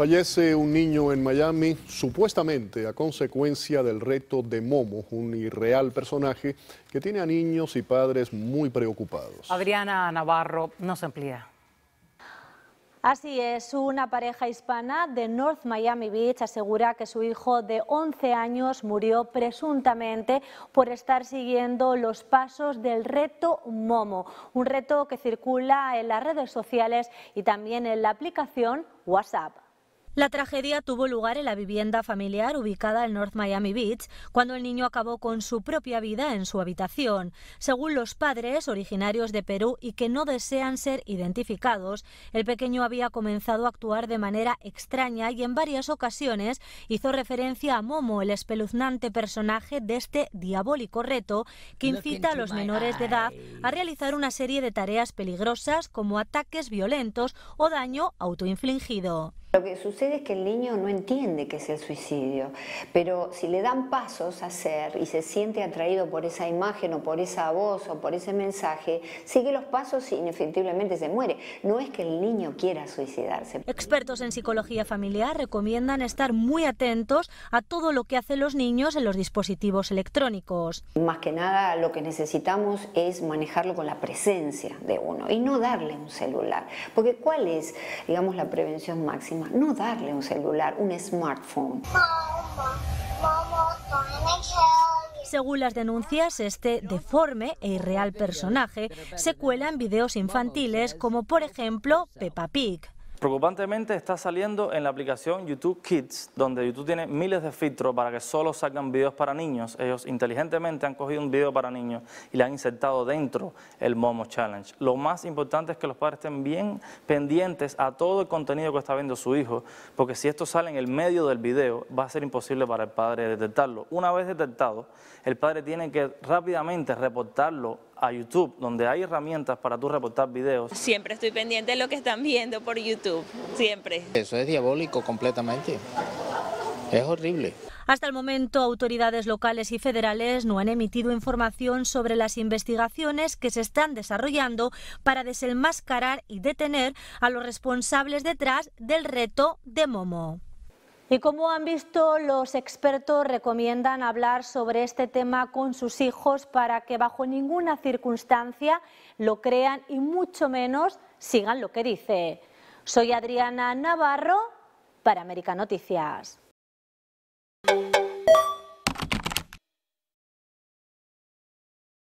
Fallece un niño en Miami supuestamente a consecuencia del reto de Momo, un irreal personaje que tiene a niños y padres muy preocupados. Adriana Navarro nos amplía. Así es, una pareja hispana de North Miami Beach asegura que su hijo de 11 años murió presuntamente por estar siguiendo los pasos del reto Momo, un reto que circula en las redes sociales y también en la aplicación WhatsApp. La tragedia tuvo lugar en la vivienda familiar ubicada en North Miami Beach, cuando el niño acabó con su propia vida en su habitación. Según los padres, originarios de Perú y que no desean ser identificados, el pequeño había comenzado a actuar de manera extraña y en varias ocasiones hizo referencia a Momo, el espeluznante personaje de este diabólico reto que incita a los menores de edad a realizar una serie de tareas peligrosas como ataques violentos o daño autoinfligido. Lo que sucede es que el niño no entiende que es el suicidio, pero si le dan pasos a hacer y se siente atraído por esa imagen o por esa voz o por ese mensaje, sigue los pasos y inefectiblemente se muere. No es que el niño quiera suicidarse. Expertos en psicología familiar recomiendan estar muy atentos a todo lo que hacen los niños en los dispositivos electrónicos. Más que nada lo que necesitamos es manejarlo con la presencia de uno y no darle un celular, porque ¿cuál es, digamos, la prevención máxima? no darle un celular, un smartphone. Según las denuncias, este deforme e irreal personaje se cuela en videos infantiles como por ejemplo Peppa Pig. Preocupantemente está saliendo en la aplicación YouTube Kids, donde YouTube tiene miles de filtros para que solo salgan videos para niños. Ellos inteligentemente han cogido un video para niños y le han insertado dentro el Momo Challenge. Lo más importante es que los padres estén bien pendientes a todo el contenido que está viendo su hijo, porque si esto sale en el medio del video, va a ser imposible para el padre detectarlo. Una vez detectado, el padre tiene que rápidamente reportarlo a YouTube, donde hay herramientas para tú reportar videos. Siempre estoy pendiente de lo que están viendo por YouTube, siempre. Eso es diabólico completamente. Es horrible. Hasta el momento, autoridades locales y federales no han emitido información sobre las investigaciones que se están desarrollando para desenmascarar y detener a los responsables detrás del reto de Momo. Y como han visto, los expertos recomiendan hablar sobre este tema con sus hijos para que bajo ninguna circunstancia lo crean y mucho menos sigan lo que dice. Soy Adriana Navarro para América Noticias.